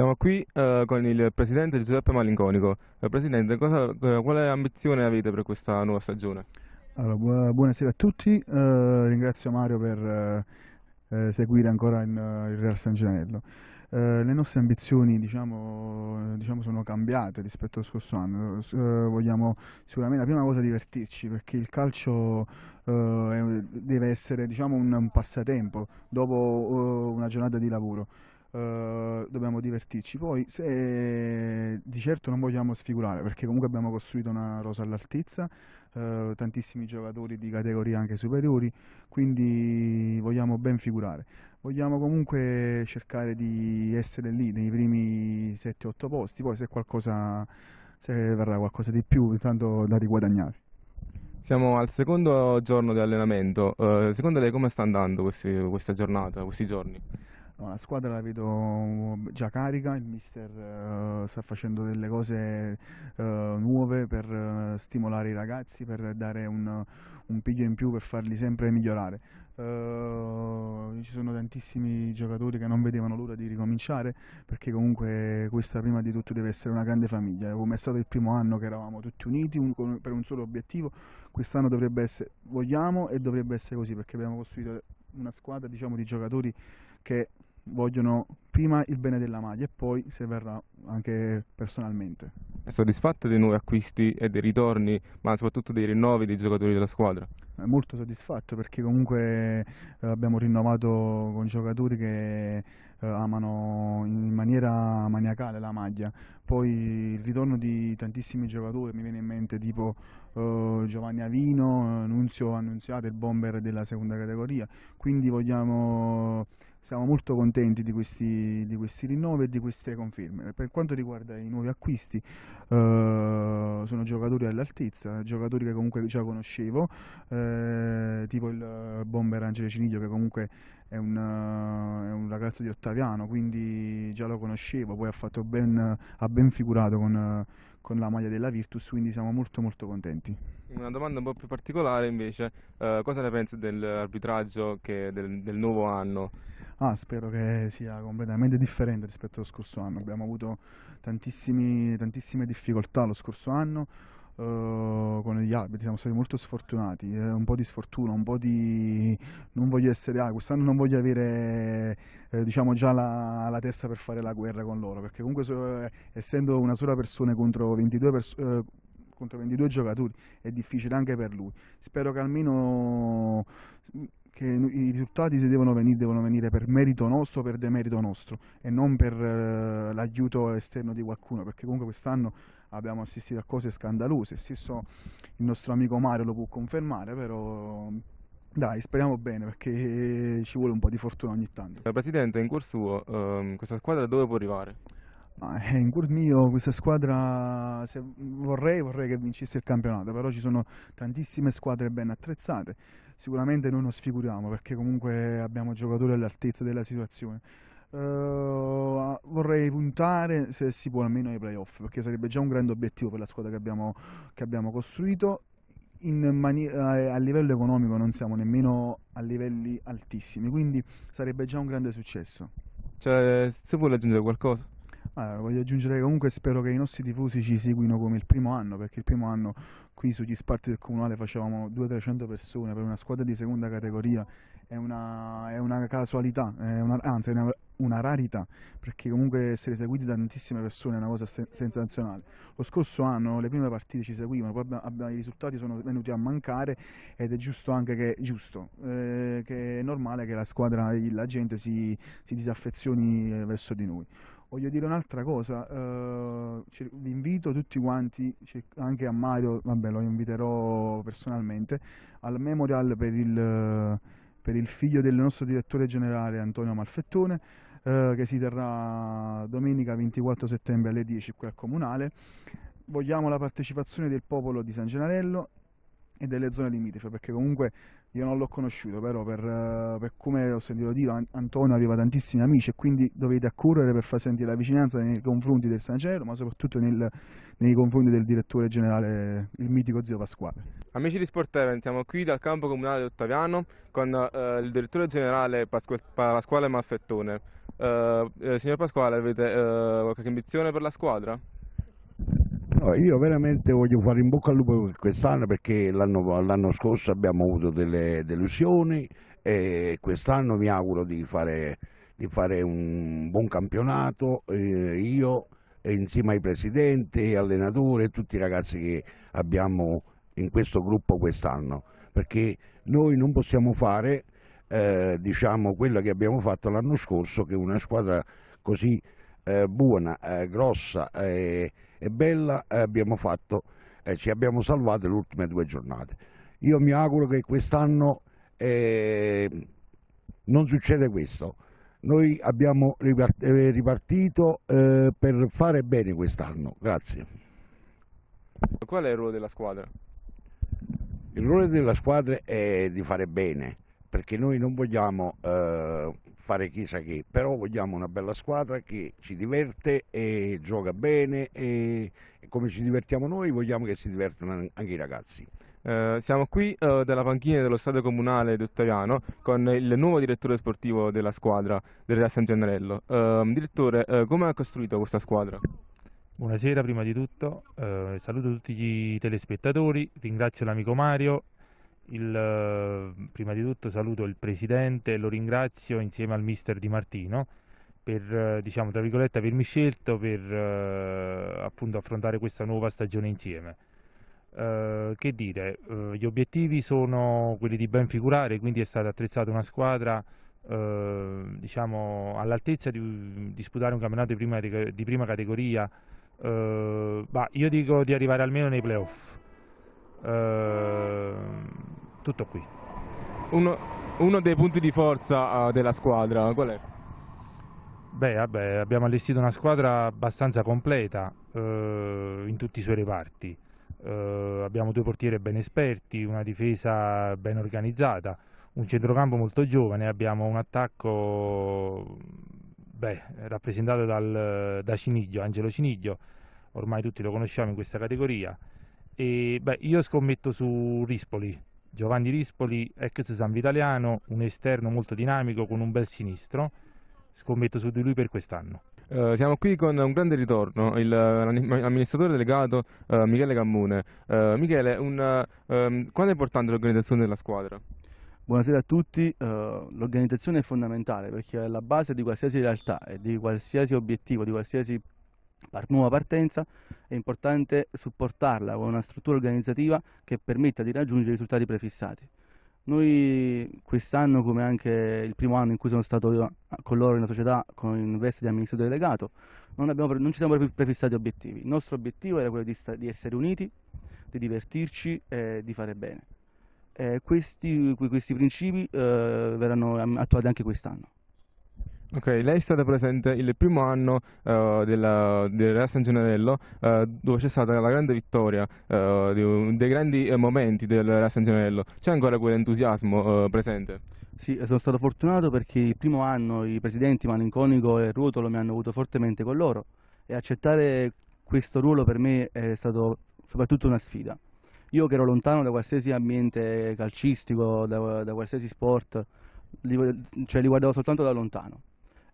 Siamo qui eh, con il presidente Giuseppe Malinconico. Eh, presidente, cosa, eh, quale ambizione avete per questa nuova stagione? Allora, bu buonasera a tutti, eh, ringrazio Mario per eh, eh seguire ancora in, il Real San Gennello. le nostre ambizioni diciamo, diciamo, sono cambiate rispetto allo scorso anno, vogliamo sicuramente la prima cosa divertirci perché il calcio deve essere diciamo, un, un, passatempo dopo una giornata di lavoro. Eh, dobbiamo divertirci. Poi, se di certo non vogliamo sfigurare, perché comunque abbiamo costruito una rosa all'altezza, uh, tantissimi giocatori di categorie anche superiori, quindi vogliamo ben figurare. Vogliamo comunque cercare di essere lì nei primi 7-8 posti, poi se qualcosa se verrà qualcosa di più, intanto da riguadagnare. Siamo al secondo giorno di allenamento, uh, secondo lei come sta andando questi, questa giornata, questi giorni? No, la squadra la vedo già carica, il mister uh, sta facendo delle cose uh, nuove per uh, stimolare i ragazzi, per dare un, un, piglio in più, per farli sempre migliorare. ci sono tantissimi giocatori che non vedevano l'ora di ricominciare perché comunque questa prima di tutto deve essere una grande famiglia, come è stato il primo anno che eravamo tutti uniti un, con, per un solo obiettivo, quest'anno dovrebbe essere, vogliamo e dovrebbe essere così perché abbiamo costruito una squadra diciamo, di giocatori che vogliono prima il bene della maglia e poi se verrà anche personalmente. È soddisfatto dei nuovi acquisti e dei ritorni, ma soprattutto dei rinnovi dei giocatori della squadra? È molto soddisfatto perché comunque eh, abbiamo rinnovato con giocatori che eh, amano in maniera maniacale la maglia. Poi il ritorno di tantissimi giocatori, mi viene in mente tipo eh, Giovanni Avino, Nunzio Annunziato, il bomber della seconda categoria. Quindi vogliamo siamo molto contenti di questi, di questi, rinnovi e di queste conferme. Per quanto riguarda i nuovi acquisti, eh, sono giocatori all'altezza, giocatori che comunque già conoscevo, eh, tipo il bomber Angelo Ciniglio che comunque è un, è un, ragazzo di Ottaviano, quindi già lo conoscevo, poi ha, ben, ha ben figurato con, con la maglia della Virtus, quindi siamo molto molto contenti. Una domanda un po' più particolare invece, eh, cosa ne pensi dell'arbitraggio del, del nuovo anno? Ah, spero che sia completamente differente rispetto allo scorso anno. Abbiamo avuto tantissime difficoltà lo scorso anno eh, con gli arbitri, siamo stati molto sfortunati, eh, un po' di sfortuna, un po' di... non voglio essere... Ah, quest'anno non voglio avere eh, diciamo già la, la, testa per fare la guerra con loro, perché comunque so, eh, essendo una sola persona contro 22 persone eh, contro 22 giocatori è difficile anche per lui. Spero che almeno che i risultati se devono venire devono venire per merito nostro, per demerito nostro e non per eh, l'aiuto esterno di qualcuno, perché comunque quest'anno abbiamo assistito a cose scandalose, stesso il nostro amico Mario lo può confermare, però dai, speriamo bene perché eh, ci vuole un po' di fortuna ogni tanto. Eh, Presidente, in cuor suo, ehm, questa squadra dove può arrivare? Eh, in cuor mio questa squadra se vorrei, vorrei che vincesse il campionato, però ci sono tantissime squadre ben attrezzate sicuramente noi non sfiguriamo perché comunque abbiamo giocatori all'altezza della situazione. Uh, vorrei puntare se si può almeno ai playoff perché sarebbe già un grande obiettivo per la squadra che abbiamo, che abbiamo costruito eh, a livello economico non siamo nemmeno a livelli altissimi, quindi sarebbe già un grande successo. Cioè, se vuoi aggiungere qualcosa? Allora, voglio aggiungere che comunque spero che i nostri tifosi ci seguino come il primo anno, perché il primo anno qui sugli sparti del comunale facevamo 200-300 persone per una squadra di seconda categoria è una, è una casualità, è una, anzi è una, una, rarità perché comunque essere seguiti da tantissime persone è una cosa sensazionale lo scorso anno le prime partite ci seguivano poi abbiamo, abbiamo, i risultati sono venuti a mancare ed è giusto anche che, giusto, eh, che è normale che la squadra la gente si, si disaffezioni eh, verso di noi voglio dire un'altra cosa, eh, vi invito tutti quanti, anche a Mario, vabbè lo inviterò personalmente, al Memorial per il, per il figlio del nostro direttore generale Antonio Malfettone, eh, che si terrà domenica 24 settembre alle 10 qui al Comunale. Vogliamo la partecipazione del popolo di San Gennarello e delle zone limitrofe, perché comunque io non l'ho conosciuto, però per, eh, per, come ho sentito dire Antonio aveva tantissimi amici e quindi dovete accorrere per far sentire la vicinanza nei confronti del San Gelo, ma soprattutto nel, nei confronti del direttore generale, il mitico zio Pasquale. Amici di Sporteren, siamo qui dal campo comunale di Ottaviano con eh, il direttore generale Pasquale, Pasquale Malfettone. Eh, eh, signor Pasquale, avete eh, qualche ambizione per la squadra? io veramente voglio fare in bocca al lupo per quest'anno perché l'anno, scorso abbiamo avuto delle delusioni e quest'anno mi auguro di fare, di fare un buon campionato. Eh, io insieme ai presidenti, allenatori e tutti i ragazzi che abbiamo in questo gruppo quest'anno perché noi non possiamo fare eh, diciamo, quello che abbiamo fatto l'anno scorso che una squadra così eh, buona, eh, grossa eh, e bella abbiamo fatto, ci abbiamo salvato le ultime due giornate. Io mi auguro che quest'anno non succeda questo. Noi abbiamo ripartito per fare bene quest'anno. Grazie. Qual è il ruolo della squadra? Il ruolo della squadra è di fare bene, perché noi non vogliamo eh, fare chissà che, però vogliamo una bella squadra che ci diverte e gioca bene e, e come ci divertiamo noi vogliamo che si divertano anche i ragazzi. Eh, siamo qui eh, dalla panchina dello stadio comunale Dottoriano con il nuovo direttore sportivo della squadra del Real San Gennarello. Ehm, direttore, eh, come ha costruito questa squadra? Buonasera prima di tutto, eh, saluto tutti i telespettatori, ringrazio l'amico Mario il, eh, prima di tutto saluto il presidente, e lo ringrazio insieme al mister Di Martino per, eh, diciamo, tra virgolette, avermi scelto per eh, appunto affrontare questa nuova stagione insieme. Eh, che dire, eh, gli obiettivi sono quelli di ben figurare, quindi è stata attrezzata una squadra eh, diciamo, all'altezza di disputare un campionato di prima, di prima categoria. ma io dico di arrivare almeno nei playoff. Uh, tutto qui. Uno, uno dei punti di forza uh, della squadra qual è? Beh, vabbè, abbiamo allestito una squadra abbastanza completa eh, in tutti i suoi reparti. Eh, abbiamo due portiere ben esperti, una difesa ben organizzata, un centrocampo molto giovane, abbiamo un attacco beh, rappresentato dal, da Ciniglio, Angelo Ciniglio, ormai tutti lo conosciamo in questa categoria. E, beh, io scommetto su Rispoli, Giovanni Rispoli, ex San Vitaliano, un esterno molto dinamico con un bel sinistro. Scommetto su di lui per quest'anno. Uh, siamo qui con un grande ritorno, l'amministratore eh, delegato uh, Michele Cammone. Uh, Michele, un, um, ehm, quanto è importante l'organizzazione della squadra? Buonasera a tutti, l'organizzazione è fondamentale perché è la base di qualsiasi realtà e di qualsiasi obiettivo, di qualsiasi nuova partenza, è importante supportarla con una struttura organizzativa che permetta di raggiungere i risultati prefissati. Noi quest'anno, come anche il primo anno in cui sono stato con loro in una società con, in veste di amministratore delegato, non, abbiamo, non ci siamo prefissati obiettivi. Il nostro obiettivo era quello di, sta- di essere uniti, di divertirci e di fare bene. Eh, questi, questi, principi eh, verranno ehm, attuati anche quest'anno. Ok, lei è stata presente il primo anno uh, della, della San Gennarello, uh, dove c'è stata la grande vittoria, uh, dei grandi momenti del Real San Gennarello. C'è ancora quell'entusiasmo presente? Sì, sono stato fortunato perché il primo anno i presidenti Malinconico e Ruotolo mi hanno avuto fortemente con loro e accettare questo ruolo per me è stato soprattutto una sfida. Io che ero lontano da qualsiasi ambiente calcistico, da, da qualsiasi sport, li, cioè li guardavo soltanto da lontano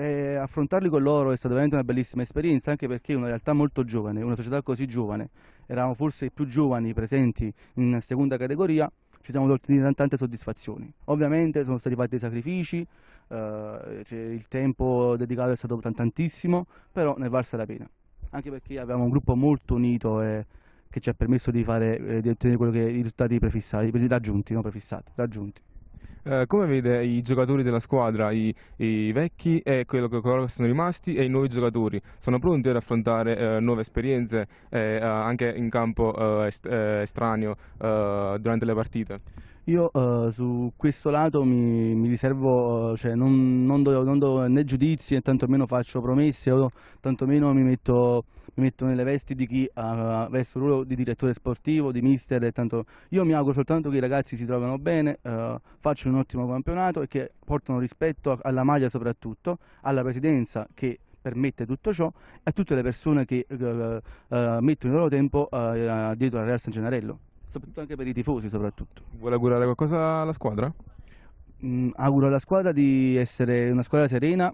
e affrontarli con loro è stata veramente una bellissima esperienza, anche perché è una realtà molto giovane, una società così giovane, eravamo forse i più giovani presenti in seconda categoria, ci siamo tolti tante soddisfazioni. Ovviamente sono stati fatti dei sacrifici, eh, cioè il tempo dedicato è stato tantissimo, però ne è valsa la pena, anche perché abbiamo un gruppo molto unito e che ci ha permesso di, fare, eh, di ottenere che, i risultati prefissati, raggiunti, no, prefissati, raggiunti. Eh, come vede i giocatori della squadra, i, i vecchi e quello, coloro che sono rimasti e i nuovi giocatori? Sono pronti ad affrontare eh, nuove esperienze eh, anche in campo eh, eh, estraneo durante le partite? Io eh, su questo lato mi, mi riservo, eh, cioè non, non, do, non, do, né giudizi né tantomeno faccio promesse, o tantomeno mi metto, mi metto nelle vesti di chi ha uh, eh, veste ruolo di direttore sportivo, di mister. E tanto. Io mi auguro soltanto che i ragazzi si trovino bene, uh, eh, facciano un ottimo campionato e che portano rispetto alla maglia soprattutto, alla presidenza che permette tutto ciò e a tutte le persone che uh, mettono il loro tempo dietro la Real San Gennarello soprattutto anche per i tifosi soprattutto. Vuole augurare qualcosa alla squadra? Mm, auguro alla squadra di essere una squadra serena,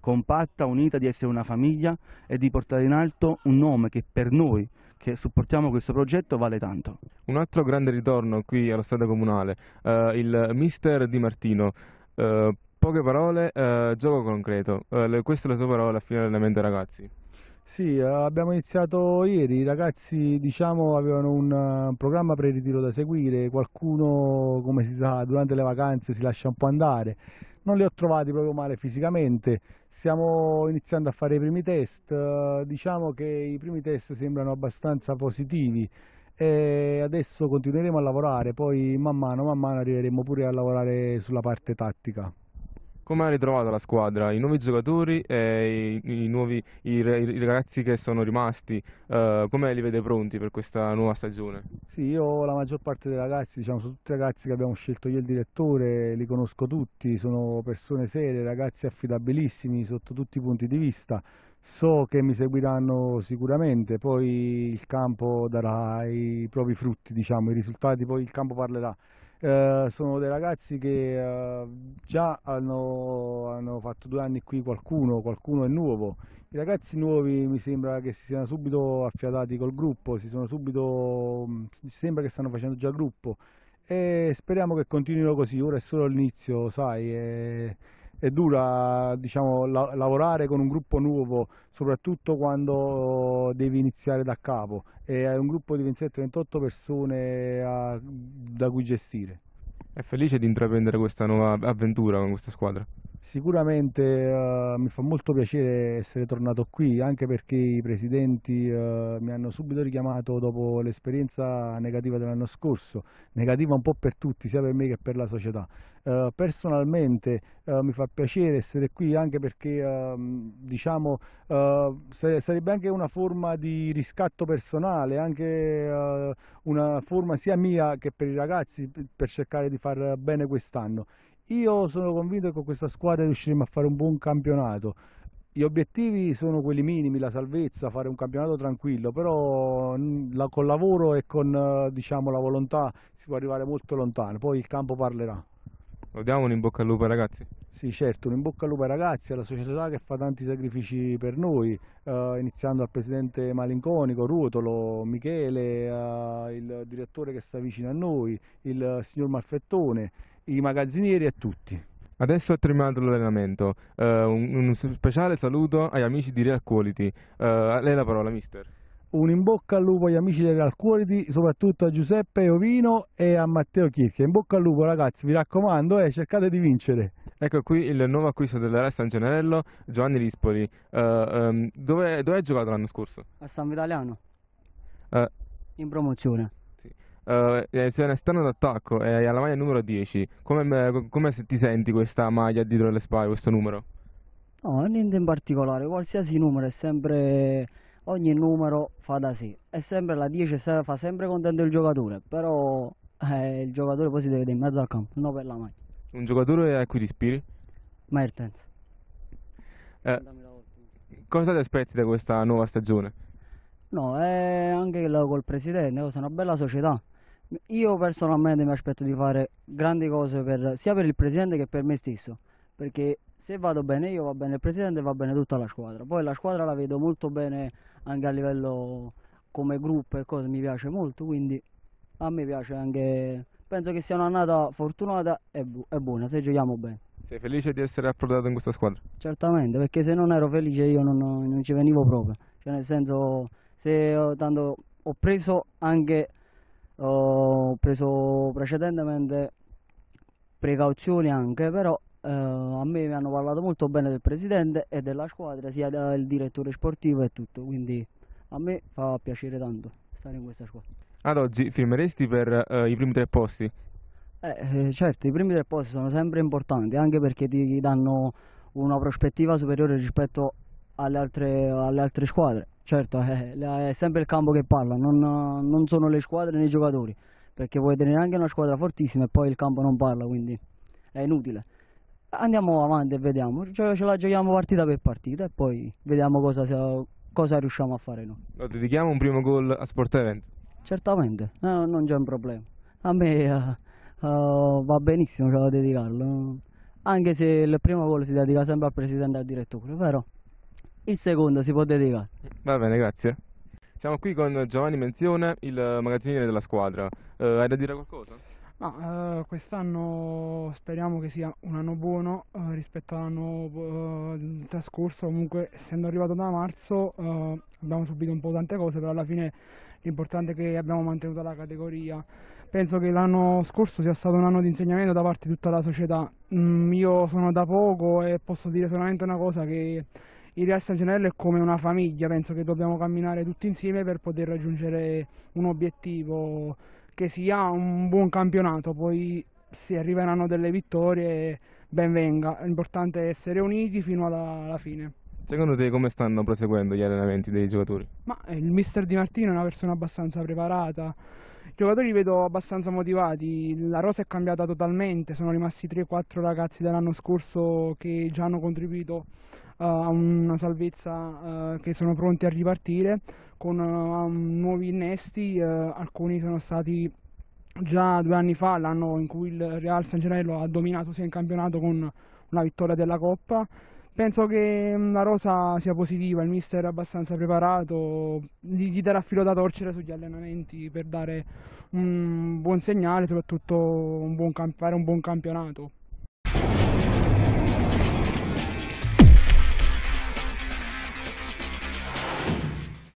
compatta, unita, di essere una famiglia e di portare in alto un nome che per noi che supportiamo questo progetto vale tanto. Un altro grande ritorno qui alla strada comunale, eh, il mister Di Martino. Eh, poche parole, eh, gioco concreto. Eh, queste sono le sue parole a fine allenamento ragazzi. Sì, abbiamo iniziato ieri, i ragazzi diciamo, avevano eh, un programma pre-ritiro da seguire, qualcuno come si sa durante le vacanze si lascia un po' andare, non li ho trovati proprio male fisicamente, stiamo iniziando a fare i primi test, eh, diciamo che i primi test sembrano abbastanza positivi e adesso continueremo a lavorare, poi man mano, man mano arriveremo pure a lavorare sulla parte tattica. Come ha ritrovato la squadra? I nuovi giocatori e i, i, nuovi, i, i ragazzi che sono rimasti, eh, come li vede pronti per questa nuova stagione? Sì, io ho la maggior parte dei ragazzi, diciamo, sono tutti ragazzi che abbiamo scelto io e il direttore, li conosco tutti, sono persone serie, ragazzi affidabilissimi sotto tutti i punti di vista. So che mi seguiranno sicuramente, poi il campo darà i propri frutti, diciamo, i risultati, poi il campo parlerà. Eh, sono dei ragazzi che eh, già hanno, hanno, fatto due anni qui qualcuno, qualcuno è nuovo. I ragazzi nuovi mi sembra che si siano subito affiatati col gruppo, si sono subito, mm, sembra che stanno facendo già gruppo e speriamo che continuino così, ora è solo l'inizio, sai. È è dura diciamo, la lavorare con un gruppo nuovo, soprattutto quando devi iniziare da capo. E hai un gruppo di 27-28 persone a, da cui gestire. È felice di intraprendere questa nuova avventura con questa squadra? Sicuramente eh, mi fa molto piacere essere tornato qui, anche perché i presidenti eh, mi hanno subito richiamato dopo l'esperienza negativa dell'anno scorso, negativa un po' per tutti, sia per me che per la società. Eh, personalmente eh, mi fa piacere essere qui anche perché ehm, diciamo, eh, sarebbe anche una forma di riscatto personale, anche eh, una forma sia mia che per i ragazzi per cercare di far bene quest'anno. Io sono convinto che con questa squadra riusciremo a fare un buon campionato. Gli obiettivi sono quelli minimi, la salvezza, fare un campionato tranquillo, però mm, la, col lavoro e con eh, diciamo, la volontà si può arrivare molto lontano, poi il campo parlerà. Lo diamo un in bocca al lupo ai ragazzi? Sì, certo, un in bocca al lupo ai ragazzi, alla società che fa tanti sacrifici per noi, eh, iniziando dal presidente Malinconico, Ruotolo, Michele, eh, il direttore che sta vicino a noi, il eh, signor Malfettone, i magazzinieri e tutti. Adesso è terminato l'allenamento, uh, un, un, speciale saluto agli amici di Real Quality. Uh, eh, a lei la parola, mister. Un in bocca al lupo agli amici di Real Quality, soprattutto a Giuseppe Ovino e a Matteo Chirchia. In bocca al lupo ragazzi, vi raccomando eh, cercate di vincere. Ecco qui il nuovo acquisto della Resta San Gennarello, Giovanni Rispoli. Uh, um, dove, dove hai giocato l'anno scorso? A San Vitaliano. in promozione. Eh, eh, sei un esterno d'attacco e hai la maglia numero 10, come, eh, come ti senti questa maglia dietro le spalle, questo numero? No, niente in particolare, qualsiasi numero è sempre ogni numero fa da sì. È sempre la 10 fa sempre contento il giocatore, però eh, il giocatore poi si deve vedere in mezzo al campo, non per la maglia. Un giocatore a cui ti ispiri? Mertens. Eh, cosa ti aspetti da questa nuova stagione? No, eh, anche col presidente, sono una bella società. Io personalmente mi aspetto di fare grandi cose per, sia per il presidente che per me stesso, perché se vado bene io va bene il presidente va bene tutta la squadra. Poi la squadra la vedo molto bene anche a livello come gruppo e cose, mi piace molto, quindi a me piace anche, penso che sia un'annata fortunata e, bu e buona se giochiamo bene. Sei felice di essere approdato in questa squadra? Certamente, perché se non ero felice io non, non ci venivo proprio, cioè nel senso se eh, tanto ho preso anche ho preso precedentemente precauzioni anche, però eh, a me mi hanno parlato molto bene del presidente e della squadra, sia del direttore sportivo e tutto, quindi a me fa piacere tanto stare in questa squadra. Ad oggi firmeresti per eh, i primi tre posti? Eh, eh certo, i primi tre posti sono sempre importanti, anche perché ti danno una prospettiva superiore rispetto alle altre, alle altre squadre. Certo, è, eh, è sempre il campo che parla, non, non sono le squadre né i giocatori, perché puoi tenere anche una squadra fortissima e poi il campo non parla, quindi è inutile. Andiamo avanti e vediamo, ce, ce la giochiamo partita per partita e poi vediamo cosa, cosa riusciamo a fare noi. Lo dedichiamo un primo gol a Sport Event? Certamente, no, eh, non c'è un problema. A me uh, uh, va benissimo cioè, dedicarlo, anche se il primo gol si dedica sempre al presidente e al direttore, però il secondo si può dedicare. Va bene, grazie. Siamo qui con Giovanni Menzione, il eh, magazziniere della squadra. Eh, hai da dire qualcosa? No, eh, quest'anno speriamo che sia un anno buono eh, rispetto all'anno eh, trascorso, comunque essendo arrivato da marzo eh, abbiamo subito un po' tante cose, però alla fine l'importante è che abbiamo mantenuto la categoria. Penso che l'anno scorso sia stato un anno di insegnamento da parte di tutta la società. Mm, io sono da poco e posso dire solamente una cosa che il Real San Gennaro è come una famiglia, penso che dobbiamo camminare tutti insieme per poter raggiungere un obiettivo che sia un buon campionato, poi se arriveranno delle vittorie ben venga, l'importante è essere uniti fino alla, alla fine. Secondo te come stanno proseguendo gli allenamenti dei giocatori? Ma eh, il mister Di Martino è una persona abbastanza preparata, i giocatori li vedo abbastanza motivati, la rosa è cambiata totalmente, sono rimasti 3-4 ragazzi dell'anno scorso che già hanno contribuito eh, a una salvezza eh, che sono pronti a ripartire con eh, nuovi innesti, alcuni sono stati già due anni fa, l'anno in cui il Real San Gennaro ha dominato sia in campionato con una vittoria della Coppa. Penso che mm, la rosa sia positiva, il mister è abbastanza preparato, gli darà filo da torcere sugli allenamenti per dare un buon segnale, soprattutto un buon fare un buon campionato.